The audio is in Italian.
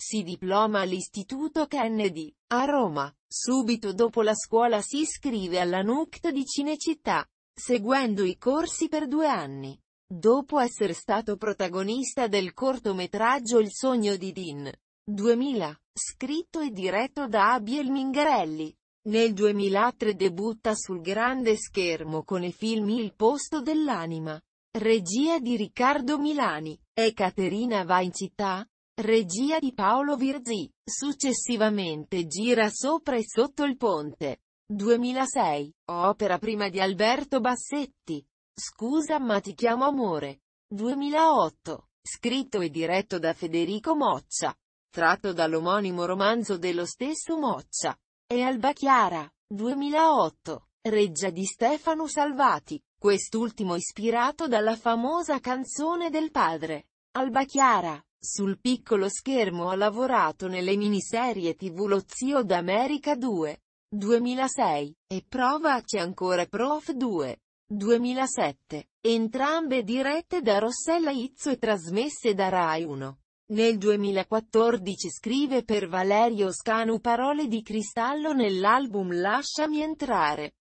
Si diploma all'Istituto Kennedy, a Roma. Subito dopo la scuola si iscrive alla NUCT di Cinecittà, seguendo i corsi per due anni. Dopo essere stato protagonista del cortometraggio Il sogno di Dean, 2000, scritto e diretto da Abiel Mingarelli, nel 2003 debutta sul grande schermo con i film Il posto dell'anima. Regia di Riccardo Milani. E Caterina va in città? Regia di Paolo Virzì. Successivamente gira sopra e sotto il ponte. 2006. Opera prima di Alberto Bassetti. Scusa ma ti chiamo amore. 2008. Scritto e diretto da Federico Moccia. Tratto dall'omonimo romanzo dello stesso Moccia. E Alba Chiara. 2008. Reggia di Stefano Salvati. Quest'ultimo ispirato dalla famosa canzone del padre. Albachiara. Sul piccolo schermo ha lavorato nelle miniserie tv Lo zio d'America 2, 2006, e Prova c'è ancora Prof 2, 2007, entrambe dirette da Rossella Izzo e trasmesse da Rai 1. Nel 2014 scrive per Valerio Scanu Parole di cristallo nell'album Lasciami entrare.